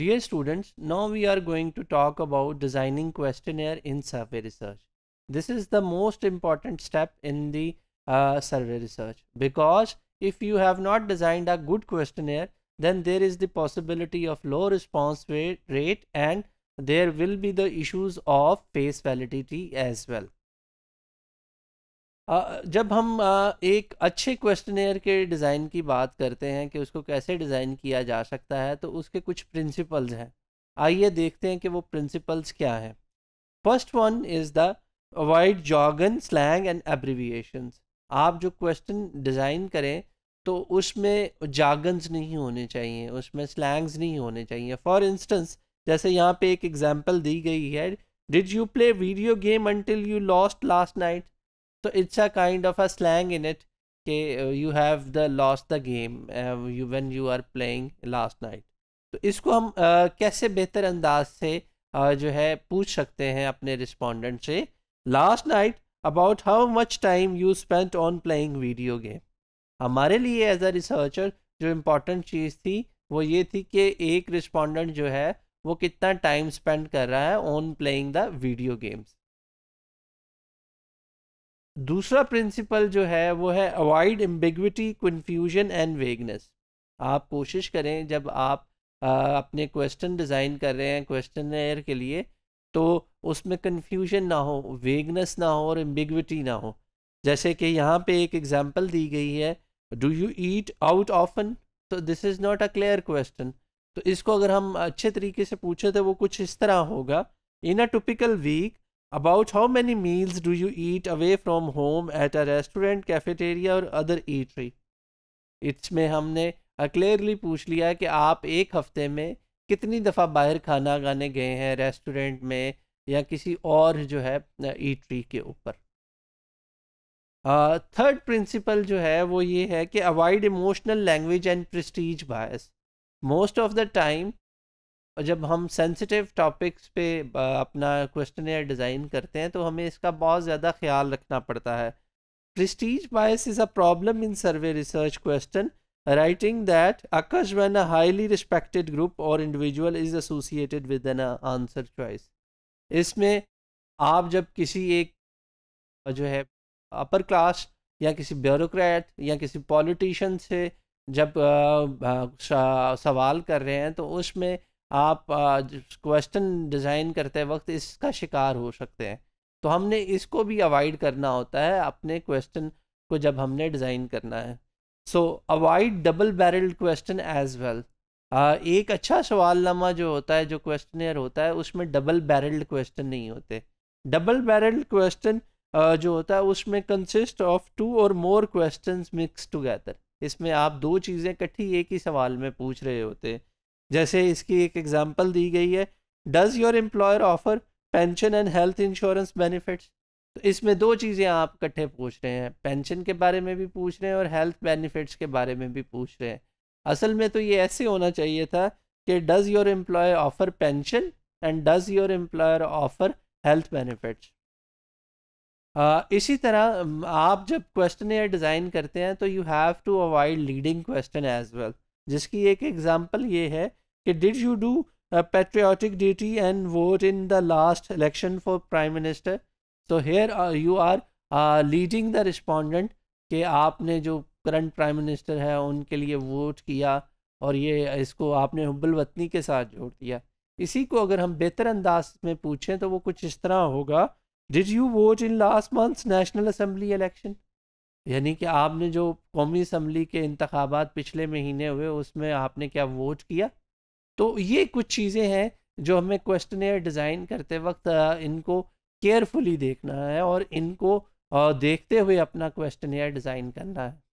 Dear students, now we are going to talk about designing questionnaire in survey research. This is the most important step in the uh, survey research because if you have not designed a good questionnaire, then there is the possibility of low response rate and there will be the issues of face validity as well. जब हम एक अच्छे questionnaire के design की बात करते हैं कि उसको कैसे डिज़ाइन किया जा सकता है तो उसके कुछ प्रिंसिपल्स हैं आइए देखते हैं कि वो प्रिंसिपल्स क्या हैं first one is the avoid jargon slang and abbreviation आप जो क्वेश्चन डिज़ाइन करें तो उसमें जागन्स नहीं होने चाहिए उसमें स्लैंग्स नहीं होने चाहिए फॉर इंस्टेंस जैसे यहाँ पे एक एग्जांपल दी गई है did you play video game until you lost last night तो it's a kind of a slang in it के you have the lost the game you when you are playing last night तो इसको हम uh, कैसे बेहतर अंदाज से uh, जो है पूछ सकते हैं अपने रिस्पोंडेंट से last night about how much time you spent on playing video game हमारे लिए एज अ रिसर्चर जो इम्पोर्टेंट चीज़ थी वो ये थी कि एक रिस्पोंडेंट जो है वो कितना टाइम स्पेंड कर रहा है on playing the video games दूसरा प्रिंसिपल जो है वो है avoid ambiguity confusion and vagueness आप कोशिश करें जब आप आ, अपने क्वेश्चन डिज़ाइन कर रहे हैं क्वेश्चन के लिए तो उसमें कन्फ्यूजन ना हो वेगनेस ना हो और एम्बिग्विटी ना हो जैसे कि यहाँ पे एक एग्जांपल दी गई है do you eat out often तो this is not a clear question तो इसको अगर हम अच्छे तरीके से पूछें तो वो कुछ इस तरह होगा in a typical week about About meals do you eat away from home at a restaurant cafeteria or other or other eats में हमने क्लियरली पूछ लिया कि आप एक हफ्ते में कितनी दफ़ा बाहर खाना खाने गए हैं रेस्टोरेंट में या किसी और जो है ईटरी के ऊपर थर्ड प्रिंसिपल जो है वो ये है कि avoid emotional language and prestige bias most of the time और जब हम सेंसिटिव टॉपिक्स पे अपना क्वेश्चन या डिज़ाइन करते हैं तो हमें इसका बहुत ज़्यादा ख्याल रखना पड़ता है prestige bias is a problem in survey research question writing that occurs when a highly respected group or individual is associated with an answer choice इसमें आप जब किसी एक जो है अपर क्लास या किसी ब्यूरोक्रेट या किसी पॉलिटिशन से जब आ, आ, सवाल कर रहे हैं तो उसमें आप क्वेश्चन डिज़ाइन करते वक्त इसका शिकार हो सकते हैं तो हमने इसको भी अवॉइड करना होता है अपने क्वेश्चन को जब हमने डिज़ाइन करना है so avoid double barrel question as well एक अच्छा सवालनामा जो होता है जो क्वेश्चनर होता है उसमें डबल बैरल्ड क्वेश्चन नहीं होते डबल बैरल्ड क्वेश्चन जो होता है उसमें कंसिस्ट ऑफ टू और मोर क्वेश्चंस मिक्स टुगेदर इसमें आप दो चीज़ें इकट्ठी एक ही सवाल में पूछ रहे होते हैं जैसे इसकी एक एग्जाम्पल दी गई है does your employer offer pension and health insurance benefits तो इसमें दो चीज़ें आप इकट्ठे पूछ रहे हैं पेंशन के बारे में भी पूछ रहे हैं और हेल्थ बेनिफिट्स के बारे में भी पूछ रहे हैं असल में तो ये ऐसे होना चाहिए था कि does your employer offer pension and does your employer offer health benefits इसी तरह आप जब क्वेश्चन डिज़ाइन करते हैं तो you have to avoid leading question as well जिसकी एक एग्जाम्पल ये है कि did you do patriotic duty and vote in the last election for prime minister so here you are leading the respondent कि आपने जो करंट प्राइम मिनिस्टर है उनके लिए वोट किया और ये इसको आपने हब्बुल वतनी के साथ जोड़ दिया इसी को अगर हम बेहतर अंदाज में पूछें तो वो कुछ इस तरह होगा did you vote in last month's national assembly election यानी कि आपने जो कौमी असम्बली के इंतबात पिछले महीने हुए उसमें आपने क्या वोट किया तो ये कुछ चीज़ें हैं जो हमें क्वेश्चन डिज़ाइन करते वक्त इनको केयरफुली देखना है और इनको देखते हुए अपना क्वेश्चन डिज़ाइन करना है